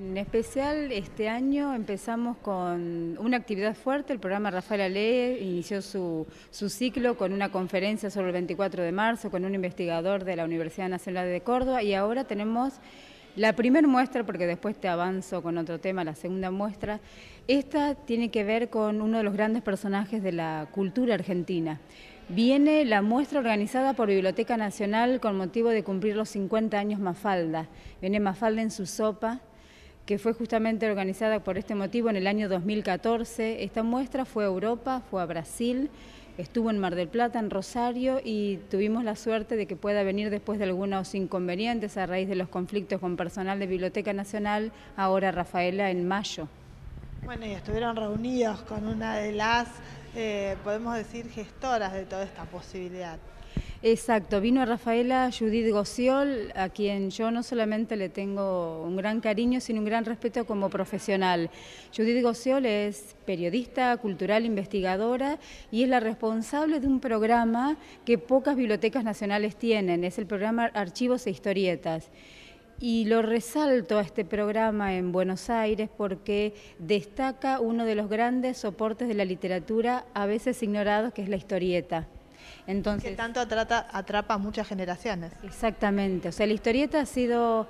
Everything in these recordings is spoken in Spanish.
En especial este año empezamos con una actividad fuerte, el programa Rafael Ale inició su, su, ciclo con una conferencia sobre el 24 de marzo con un investigador de la Universidad Nacional de Córdoba y ahora tenemos la primera muestra, porque después te avanzo con otro tema, la segunda muestra, esta tiene que ver con uno de los grandes personajes de la cultura argentina. Viene la muestra organizada por Biblioteca Nacional con motivo de cumplir los 50 años Mafalda. Viene Mafalda en su sopa, que fue justamente organizada por este motivo en el año 2014. Esta muestra fue a Europa, fue a Brasil, estuvo en Mar del Plata, en Rosario y tuvimos la suerte de que pueda venir después de algunos inconvenientes a raíz de los conflictos con personal de Biblioteca Nacional, ahora Rafaela en mayo. Bueno, y estuvieron reunidos con una de las, eh, podemos decir, gestoras de toda esta posibilidad. Exacto, vino Rafaela Judith Gociol, a quien yo no solamente le tengo un gran cariño, sino un gran respeto como profesional. Judith Gossiol es periodista, cultural, investigadora y es la responsable de un programa que pocas bibliotecas nacionales tienen, es el programa Archivos e Historietas. Y lo resalto a este programa en Buenos Aires porque destaca uno de los grandes soportes de la literatura, a veces ignorados, que es la historieta. Entonces, que tanto atrapa a muchas generaciones. Exactamente, o sea, la historieta ha sido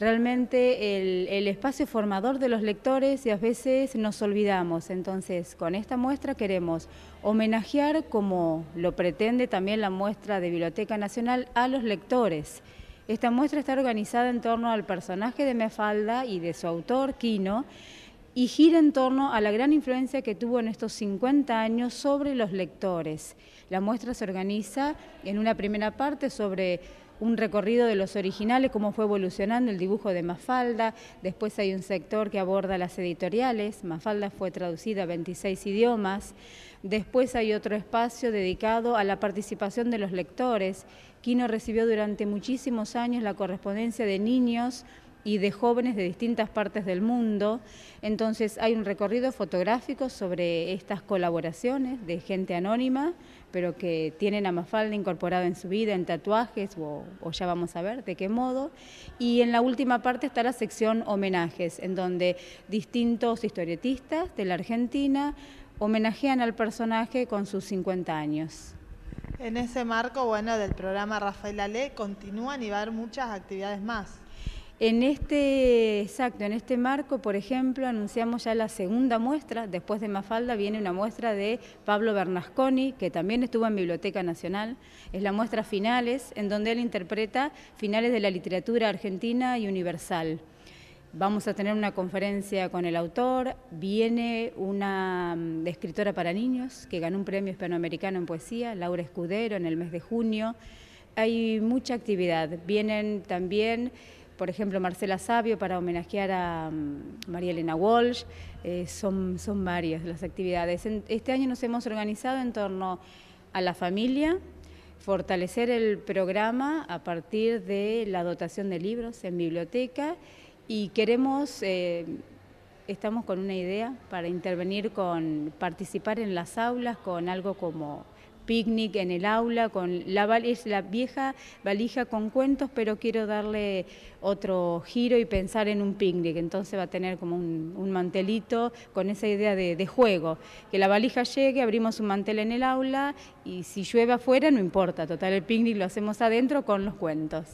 realmente el, el, espacio formador de los lectores y a veces nos olvidamos. Entonces, con esta muestra queremos homenajear, como lo pretende también la muestra de Biblioteca Nacional, a los lectores. Esta muestra está organizada en torno al personaje de Mefalda y de su autor, Quino, y gira en torno a la gran influencia que tuvo en estos 50 años sobre los lectores. La muestra se organiza en una primera parte sobre un recorrido de los originales, cómo fue evolucionando el dibujo de Mafalda, después hay un sector que aborda las editoriales, Mafalda fue traducida a 26 idiomas, después hay otro espacio dedicado a la participación de los lectores, Quino recibió durante muchísimos años la correspondencia de niños, y de jóvenes de distintas partes del mundo. Entonces hay un recorrido fotográfico sobre estas colaboraciones de gente anónima, pero que tienen a Mafalda incorporada en su vida, en tatuajes, o, ya vamos a ver de qué modo. Y en la última parte está la sección homenajes, en donde distintos historietistas de la Argentina homenajean al personaje con sus 50 años. En ese marco, bueno, del programa Rafael Ale continúan y va a haber muchas actividades más. En este, exacto, en este marco, por ejemplo, anunciamos ya la segunda muestra, después de Mafalda viene una muestra de Pablo Bernasconi, que también estuvo en Biblioteca Nacional, es la muestra Finales, en donde él interpreta finales de la literatura argentina y universal. Vamos a tener una conferencia con el autor, viene una mm, escritora para niños que ganó un premio hispanoamericano en poesía, Laura Escudero, en el mes de junio. Hay mucha actividad, vienen también por ejemplo, Marcela Sabio para homenajear a mm, María Elena Walsh. Eh, son, son varias las actividades. este año nos hemos organizado en torno a la familia, fortalecer el programa a partir de la dotación de libros en biblioteca y queremos, eh, estamos con una idea para intervenir con, participar en las aulas con algo como picnic en el aula, con la, es la vieja valija con cuentos, pero quiero darle otro giro y pensar en un picnic, entonces va a tener como un, mantelito con esa idea de, de, juego, que la valija llegue, abrimos un mantel en el aula y si llueve afuera no importa, total el picnic lo hacemos adentro con los cuentos.